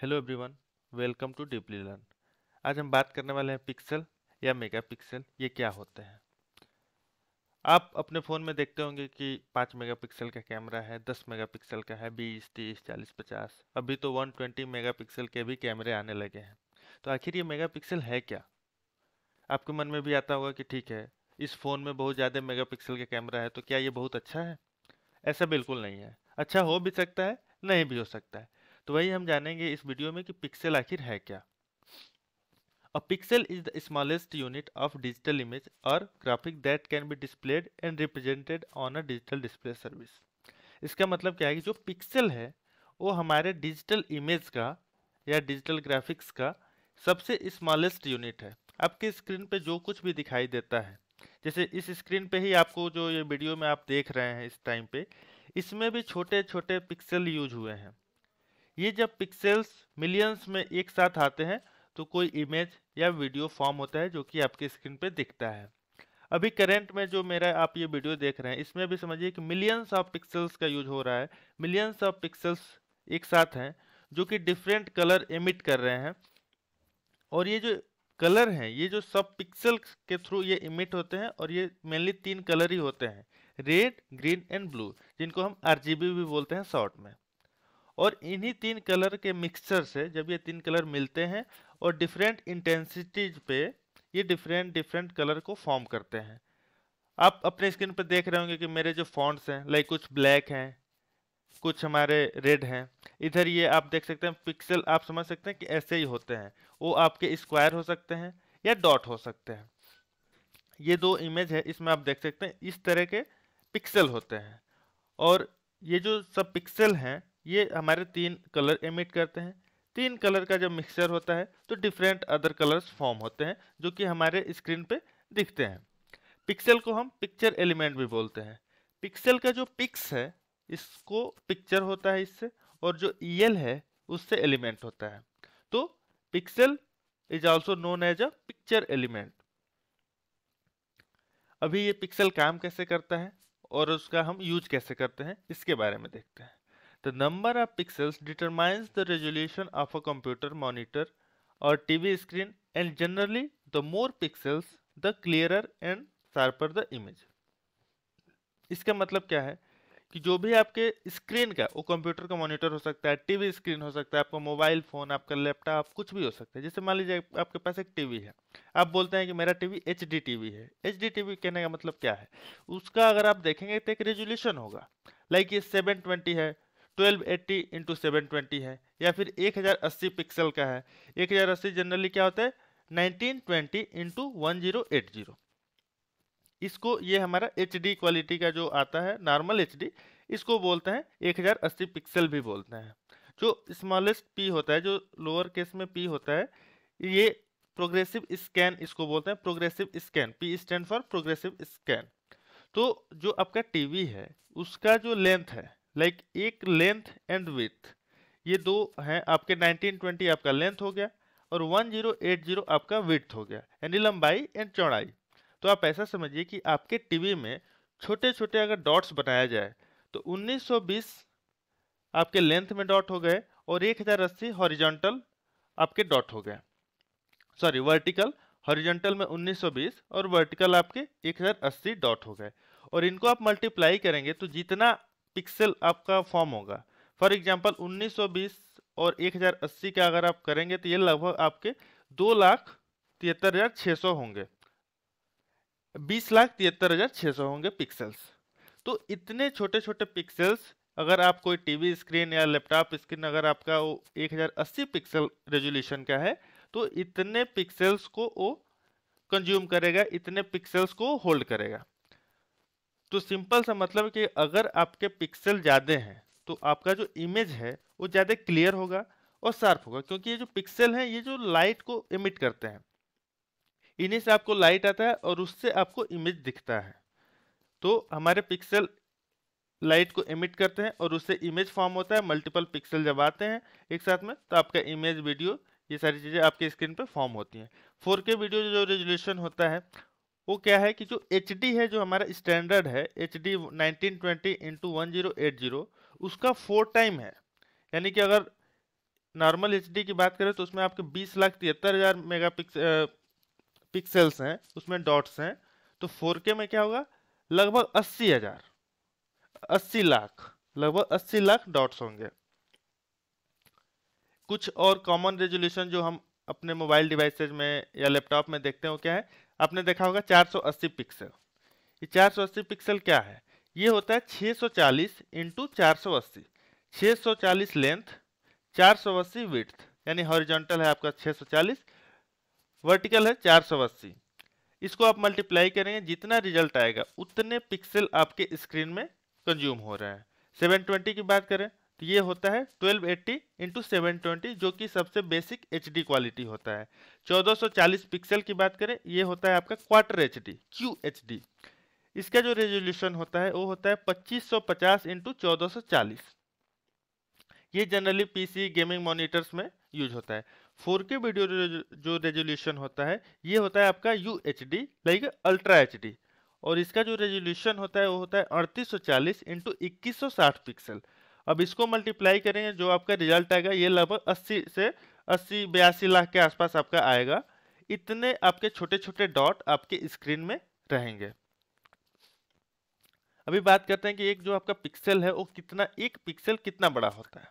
Hello everyone welcome to deeply learn आज हम बात करने वाले हैं पिक्सल या मेगापिक्सल ये क्या होते हैं आप अपने फ़ोन में देखते होंगे कि पाँच मेगापिक्सल का कैमरा है दस मेगापिक्सल का है बीस तीस चालीस पचास अभी तो वन ट्वेंटी मेगा के भी कैमरे आने लगे हैं तो आखिर ये मेगा है क्या आपके मन में भी आता होगा कि ठीक है इस फ़ोन में बहुत ज़्यादा पिक्सल का कैमरा है तो क्या ये बहुत अच्छा है ऐसा बिल्कुल नहीं है अच्छा हो भी सकता है नहीं भी हो सकता है तो वही हम जानेंगे इस वीडियो में कि पिक्सल आखिर है क्या a pixel is the smallest unit of digital image और graphic that can be displayed and represented on a digital display service इसका मतलब क्या है कि जो पिक्सल है वो हमारे डिजिटल इमेज का या डिजिटल ग्राफिक्स का सबसे स्मॉलेस्ट यूनिट है आपके स्क्रीन पे जो कुछ भी दिखाई देता है जैसे इस स्क्रीन पे ही आपको जो ये वीडियो में आप देख रहे हैं इस टाइम पे इसमें भी छोटे छोटे पिक्सल यूज हुए हैं ये जब पिक्सेल्स मिलियंस में एक साथ आते हैं तो कोई इमेज या वीडियो फॉर्म होता है जो कि आपके स्क्रीन पे दिखता है अभी करेंट में जो मेरा आप ये वीडियो देख रहे हैं इसमें भी समझिए कि मिलियंस ऑफ पिक्सल्स का यूज हो रहा है मिलियंस ऑफ पिक्सल्स एक साथ हैं जो कि डिफरेंट कलर एमिट कर रहे हैं और ये जो कलर हैं ये जो सब पिक्सल के थ्रू ये इमिट होते हैं और ये मेनली तीन कलर ही होते हैं रेड ग्रीन एंड ब्लू जिनको हम आर भी बोलते हैं शॉर्ट में और इन्हीं तीन कलर के मिक्सचर से जब ये तीन कलर मिलते हैं और डिफरेंट इंटेंसिटीज पे ये डिफरेंट डिफरेंट कलर को फॉर्म करते हैं आप अपने स्क्रीन पर देख रहे होंगे कि मेरे जो फॉन्ट्स हैं लाइक कुछ ब्लैक हैं कुछ हमारे रेड हैं इधर ये आप देख सकते हैं पिक्सल आप समझ सकते हैं कि ऐसे ही होते हैं वो आपके स्क्वायर हो सकते हैं या डॉट हो सकते हैं ये दो इमेज है इसमें आप देख सकते हैं इस तरह के पिक्सल होते हैं और ये जो सब पिक्सल हैं ये हमारे तीन कलर एमिट करते हैं तीन कलर का जब मिक्सचर होता है तो डिफरेंट अदर कलर्स फॉर्म होते हैं जो कि हमारे स्क्रीन पे दिखते हैं पिक्सल को हम पिक्चर एलिमेंट भी बोलते हैं पिक्सल का जो पिक्स है इसको पिक्चर होता है इससे और जो ईएल है उससे एलिमेंट होता है तो pixel is also known as a picture element अभी ये पिक्सल काम कैसे करता है और उसका हम यूज कैसे करते हैं इसके बारे में देखते हैं The number of pixels determines the resolution of a computer monitor or TV screen and generally the more pixels the clearer and sharper the image. इसका मतलब क्या है कि जो भी आपके स्क्रीन का वो कंप्यूटर का मॉनिटर हो सकता है टीवी स्क्रीन हो सकता है आपका मोबाइल फ़ोन आपका लैपटॉप कुछ भी हो सकता है जैसे मान लीजिए आपके पास एक टीवी है आप बोलते हैं कि मेरा टीवी एच डी टीवी है एच डी टीवी कहने का मतलब क्या है उसका अगर आप देखेंगे तो एक रेजोल्यूशन होगा लाइक ये सेवन ट्वेंटी है 1280 इंटू सेवन है या फिर 1080 पिक्सल का है 1080 जनरली क्या होता है 1920 इंटू वन इसको ये हमारा एच क्वालिटी का जो आता है नॉर्मल एच इसको बोलते हैं 1080 पिक्सल भी बोलते हैं जो स्मॉलेस्ट पी होता है जो लोअर केस में पी होता है ये प्रोग्रेसिव स्कैन इसको बोलते हैं progressive scan P stand for progressive scan तो जो आपका टीवी है उसका जो लेंथ है लाइक एक लेंथ एंड विथ ये दो हैं आपके 1920 आपका लेंथ हो गया और 1080 आपका विथ हो गया यानी लंबाई एंड चौड़ाई तो आप ऐसा समझिए कि आपके टीवी में छोटे छोटे अगर डॉट्स बनाया जाए तो 1920 आपके लेंथ में डॉट हो गए और एक अस्सी हॉरिजॉन्टल आपके डॉट हो गए सॉरी वर्टिकल हॉरिजॉन्टल में 1920 और वर्टिकल आपके 1080 डॉट हो गए और इनको आप मल्टीप्लाई करेंगे तो जितना पिक्सल आपका फॉर्म होगा फॉर एग्जाम्पल 1920 और 1080 का अगर आप करेंगे तो ये लगभग आपके दो लाख तिहत्तर हजार छः सौ होंगे बीस लाख तिहत्तर हजार छः सौ होंगे पिक्सल्स तो इतने छोटे छोटे पिक्सल्स अगर आप कोई टीवी स्क्रीन या लैपटॉप स्क्रीन अगर आपका वो 1080 पिक्सल रेजोल्यूशन का है तो इतने पिक्सल्स को वो कंज्यूम करेगा इतने पिक्सल्स को होल्ड करेगा तो सिंपल सा मतलब कि अगर आपके पिक्सल ज़्यादा हैं तो आपका जो इमेज है वो ज़्यादा क्लियर होगा और शार्प होगा क्योंकि ये जो पिक्सल हैं ये जो लाइट को इमिट करते हैं इन्हीं से आपको लाइट आता है और उससे आपको इमेज दिखता है तो हमारे पिक्सल लाइट को इमिट करते हैं और उससे इमेज फॉर्म होता है मल्टीपल पिक्सल जब आते हैं एक साथ में तो आपका इमेज वीडियो ये सारी चीज़ें आपके स्क्रीन पर फॉर्म होती हैं 4K वीडियो जो रेजोल्यूशन होता है वो क्या है कि जो एच है जो हमारा स्टैंडर्ड है H D nineteen twenty into one zero eight zero उसका फोर टाइम है यानी कि अगर नॉर्मल एच की बात करें तो उसमें आपके बीस लाख तिहत्तर हज़ार मेगा पिक्सल्स हैं उसमें डॉट्स हैं तो फोर के में क्या होगा लगभग अस्सी हज़ार अस्सी लाख लगभग अस्सी लाख डॉट्स होंगे कुछ और कॉमन रेजोल्यूशन जो हम अपने मोबाइल डिवाइसेज में या लैपटॉप में देखते हैं वो क्या है आपने देखा होगा 480 पिक्सल ये 480 पिक्सल क्या है ये होता है 640 सौ चालीस इंटू चार सौ अस्सी सौ चालीस लेंथ चार सौ अस्सी यानी हॉरिजॉन्टल है आपका 640 वर्टिकल है 480 इसको आप मल्टीप्लाई करेंगे जितना रिजल्ट आएगा उतने पिक्सल आपके स्क्रीन में कंज्यूम हो रहे हैं 720 की बात करें तो ये होता है 1280 एट्टी इंटू जो कि सबसे बेसिक एच क्वालिटी होता है 1440 पिक्सल की बात करें ये होता है आपका quarter H D Q H D इसका जो रेजोल्यूशन होता है वो होता है 2550 इंटू चौदह ये जनरली पीसी गेमिंग मॉनिटर्स में यूज होता है 4K वीडियो जो रेजोल्यूशन होता है ये होता है आपका U H D like ultra H D और इसका जो रेजोल्यूशन होता है वो होता है अड़तीस सौ चालीस इंटू इक्कीस सौ साठ पिक्सल अब इसको मल्टीप्लाई करेंगे जो आपका रिजल्ट आएगा ये लगभग अस्सी से अस्सी बयासी लाख के आसपास आपका आएगा इतने आपके छोटे छोटे डॉट आपके स्क्रीन में रहेंगे अभी बात करते हैं कि एक जो आपका पिक्सल है वो कितना एक पिक्सल कितना बड़ा होता है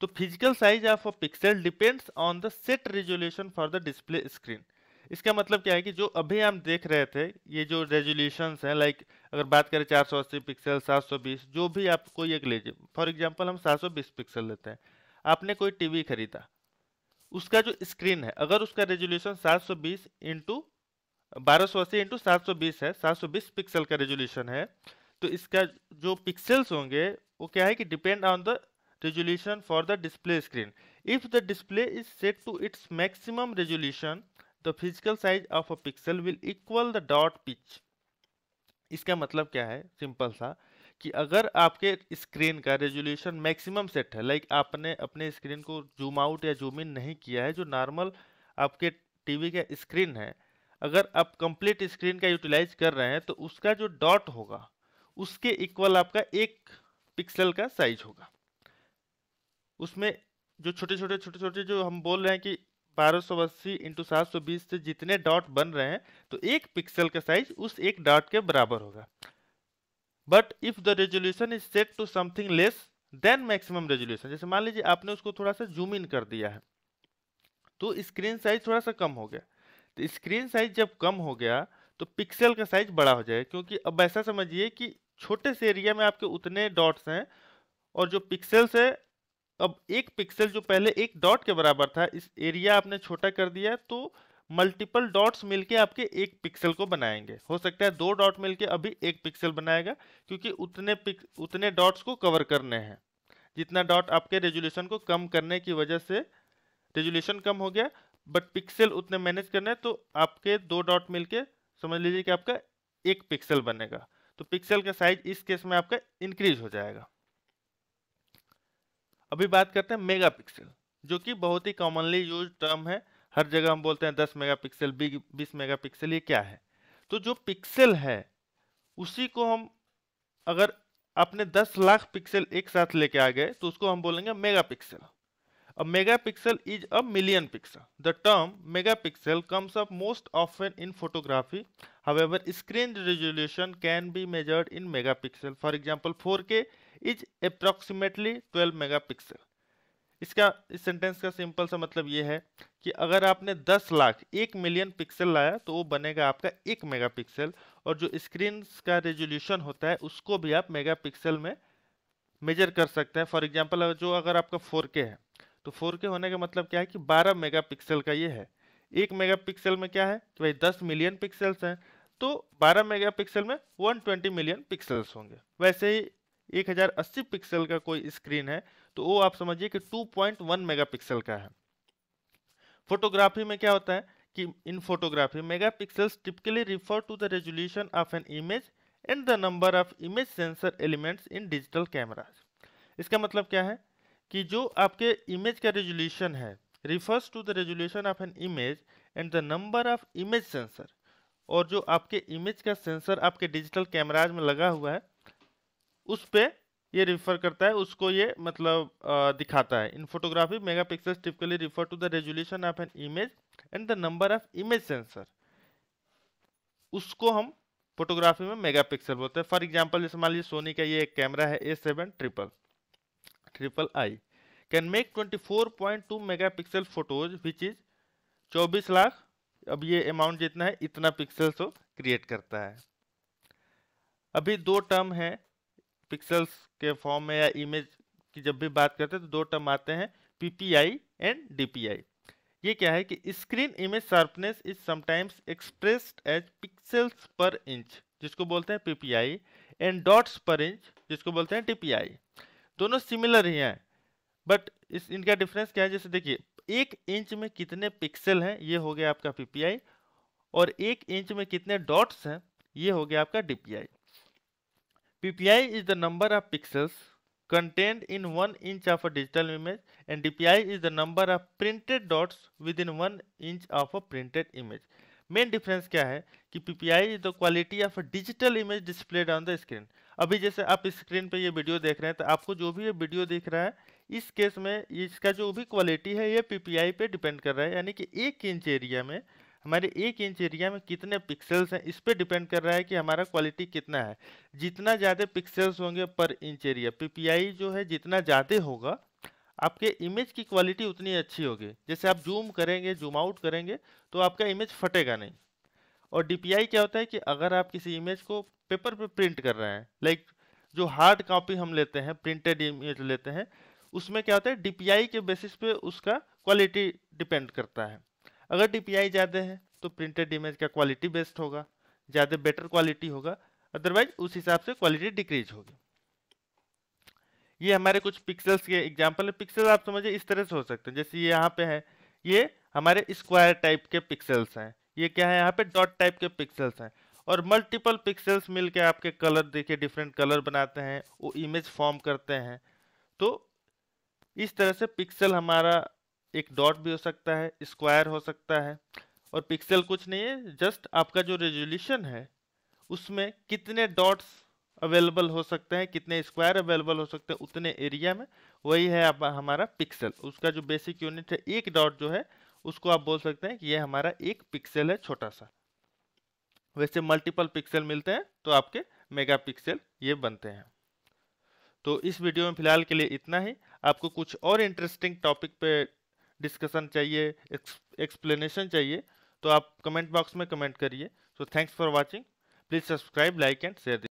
तो physical size of a pixel depends on the set resolution for the display screen इसका मतलब क्या है कि जो अभी हम देख रहे थे ये जो रेजोल्यूशंस हैं लाइक अगर बात करें चार सौ अस्सी पिक्सल सात सौ बीस जो भी आप कोई एक लीजिए फॉर एग्जांपल हम सात सौ बीस पिक्सल लेते हैं आपने कोई टीवी खरीदा उसका जो स्क्रीन है अगर उसका रेजोल्यूशन सात सौ बीस इंटू बारह सौ अस्सी इंटू सात सौ बीस है सात सौ बीस पिक्सल का रेजोल्यूशन है तो इसका जो पिक्सल्स होंगे वो क्या है कि depend on the resolution for the display screen if the display is set to its maximum resolution the physical size of a pixel will equal the dot pitch इसका मतलब क्या है सिंपल सा कि अगर आपके स्क्रीन का रेजोल्यूशन मैक्सिमम सेट है लाइक आपने अपने स्क्रीन को जूम आउट या जूम इन नहीं किया है जो नॉर्मल आपके टीवी का स्क्रीन है अगर आप कंप्लीट स्क्रीन का यूटिलाइज कर रहे हैं तो उसका जो डॉट होगा उसके इक्वल आपका एक पिक्सल का साइज होगा उसमें जो छोटे छोटे छोटे छोटे जो हम बोल रहे हैं कि बारह सौ अस्सी इंटू सात सौ बीस से जितने डॉट बन रहे हैं तो एक पिक्सल का साइज उस एक डॉट के बराबर होगा but if the resolution is set to something less than maximum resolution जैसे मान लीजिए आपने उसको थोड़ा सा जूम इन कर दिया है तो स्क्रीन साइज थोड़ा सा कम हो गया तो स्क्रीन साइज जब कम हो गया तो पिक्सल का साइज बड़ा हो जाएगा क्योंकि अब ऐसा समझिए कि छोटे से एरिया में आपके उतने डॉट्स हैं और जो पिक्सल्स है अब एक पिक्सल जो पहले एक डॉट के बराबर था इस एरिया आपने छोटा कर दिया तो मल्टीपल डॉट्स मिलके आपके एक पिक्सल को बनाएंगे हो सकता है दो डॉट मिलके अभी एक पिक्सल बनाएगा क्योंकि उतने पिक उतने डॉट्स को कवर करने हैं जितना डॉट आपके रेजुलेशन को कम करने की वजह से रेजुलेशन कम हो गया बट पिक्सल उतने मैनेज करने तो आपके दो डॉट मिलके समझ लीजिए कि आपका एक पिक्सल बनेगा तो पिक्सल का साइज इस केस में आपका इंक्रीज हो जाएगा अभी बात करते हैं मेगापिक्सल जो कि बहुत ही कॉमनली यूज टर्म है हर जगह हम बोलते हैं 10 मेगापिक्सल 20 मेगापिक्सल ये क्या है तो जो पिक्सल है उसी को हम अगर अपने 10 लाख पिक्सल एक साथ लेके आ गए तो उसको हम बोलेंगे मेगापिक्सल अब megapixel is a million pixel the term megapixel comes up most often in photography however screen resolution can be measured in megapixel for example 4K is approximately 12 megapixel इसका इस सेंटेंस का सिंपल सा मतलब ये है कि अगर आपने 10 लाख एक मिलियन पिक्सल लाया तो वो बनेगा आपका एक मेगापिक्सल और जो स्क्रीन का रेजोल्यूशन होता है उसको भी आप मेगापिक्सल में मेजर कर सकते हैं फॉर एग्जाम्पल जो अगर आपका 4K है तो 4K होने का मतलब क्या है कि 12 मेगापिक्सल का ये है एक मेगापिक्सल में क्या है कि भाई 10 मिलियन पिक्सल्स हैं तो 12 मेगापिक्सल में 120 मिलियन पिक्सल्स होंगे वैसे ही अस्सी पिक्सल का कोई स्क्रीन है तो वो आप समझिए कि 2.1 मेगापिक्सल का है फोटोग्राफी में क्या होता है कि in photography megapixels typically refer to the resolution of an image and the number of image sensor elements in digital cameras इसका मतलब क्या है कि जो आपके इमेज का रेजोल्यूशन है refers to the resolution of an image and the number of image sensor और जो आपके इमेज का सेंसर आपके डिजिटल कैमराज में लगा हुआ है उस पर ये रिफर करता है उसको ये मतलब आ, दिखाता है in photography megapixels typically refer to the resolution of an image and the number of image sensor उसको हम फोटोग्राफी में मेगापिक्सल बोलते हैं फॉर एग्जांपल जैसे मान लीजिए सोनी का ये एक कैमरा है A seven triple triple I can make twenty four point two mega pixel photos which is चौबीस लाख अब ये अमाउंट जितना है इतना पिक्सल्स वो क्रिएट करता है अभी दो टर्म है पिक्सल्स के फॉर्म में या इमेज की जब भी बात करते हैं तो दो टर्म आते हैं पीपीआई एंड डीपीआई ये क्या है कि screen image sharpness is sometimes expressed as pixels per inch जिसको बोलते हैं PPI and dots per inch जिसको बोलते हैं टीपीआई दोनों सिमिलर ही हैं बट इस इनका डिफरेंस क्या है जैसे देखिए एक इंच में कितने पिक्सल हैं ये हो गया आपका पीपीआई और एक इंच में कितने डॉट्स हैं ये हो गया आपका DPI PPI is the number of pixels contained in one inch of a digital image and DPI is the number of printed dots within one inch of a printed image. Main difference क्या है कि P P I the quality of digital image displayed on the screen अभी जैसे आप screen पे ये video देख रहे हैं तो आपको जो भी ये वीडियो देख रहा है इस केस में इसका जो भी क्वालिटी है ये पी पी आई पे डिपेंड कर रहा है यानी कि एक इंच एरिया में हमारे एक इंच एरिया में कितने पिक्सल्स हैं इस पर डिपेंड कर रहा है कि हमारा क्वालिटी कितना है जितना ज़्यादा पिक्सल्स होंगे पर इंच एरिया पीपीआई जो है जितना ज़्यादा होगा आपके इमेज की क्वालिटी उतनी अच्छी होगी जैसे आप जूम करेंगे जूम आउट करेंगे तो आपका इमेज फटेगा नहीं और डी क्या होता है कि अगर आप किसी इमेज को पेपर पे प्रिंट कर रहे हैं लाइक जो हार्ड कॉपी हम लेते हैं प्रिंटेड इमेज लेते हैं उसमें क्या होता है डी के बेसिस पे उसका क्वालिटी डिपेंड करता है अगर डीपीआई ज़्यादा है तो प्रिंटेड इमेज का क्वालिटी बेस्ट होगा ज़्यादा बेटर क्वालिटी होगा अदरवाइज उस हिसाब से क्वालिटी डिक्रीज होगी ये हमारे कुछ पिक्सल्स के एग्जाम्पल है पिक्सल आप समझिए इस तरह से हो सकते हैं जैसे ये यहाँ पे है ये हमारे स्क्वायर टाइप के पिक्सल्स हैं ये क्या है यहाँ पे डॉट टाइप के पिक्सल्स हैं और मल्टीपल पिक्सल्स मिलके आपके कलर देखिए डिफरेंट कलर बनाते हैं वो इमेज फॉर्म करते हैं तो इस तरह से पिक्सल हमारा एक डॉट भी हो सकता है स्क्वायर हो सकता है और पिक्सल कुछ नहीं है जस्ट आपका जो रेजोल्यूशन है उसमें कितने डॉट्स अवेलेबल हो सकते हैं कितने स्क्वायर अवेलेबल हो सकते हैं उतने एरिया में वही है आप हमारा पिक्सल उसका जो बेसिक यूनिट है एक डॉट जो है उसको आप बोल सकते हैं कि ये हमारा एक पिक्सल है छोटा सा वैसे मल्टीपल पिक्सल मिलते हैं तो आपके मेगा पिक्सल ये बनते हैं तो इस वीडियो में फिलहाल के लिए इतना ही आपको कुछ और इंटरेस्टिंग टॉपिक पे डिस्कशन चाहिए एक्सप्लेनेशन चाहिए तो आप कमेंट बॉक्स में कमेंट करिए so thanks for watching please subscribe like and share